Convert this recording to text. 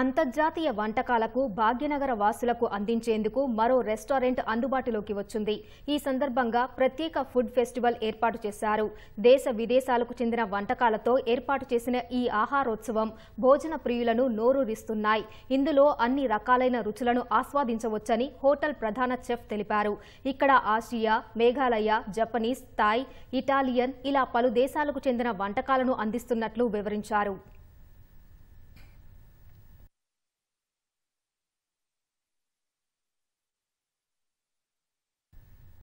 అంతర్జాతీయ వంటకాలకు భాగ్యనగర వాసులకు అందించేందుకు మరో రెస్టారెంట్ అందుబాటులోకి వచ్చింది ఈ సందర్భంగా ప్రత్యేక ఫుడ్ ఫెస్టివల్ ఏర్పాటు చేశారు దేశ విదేశాలకు చెందిన వంటకాలతో ఏర్పాటు చేసిన ఈ ఆహారోత్సవం భోజన ప్రియులను నోరూరిస్తున్నాయి ఇందులో అన్ని రకాలైన రుచులను ఆస్వాదించవచ్చని హోటల్ ప్రధాన చెఫ్ తెలిపారు ఇక్కడ Asia Meghalaya Japanese Thai Italian ఇలా పలు దేశాలకు చెందిన వంటకాలను అందిస్తున్నట్లు వివరించారు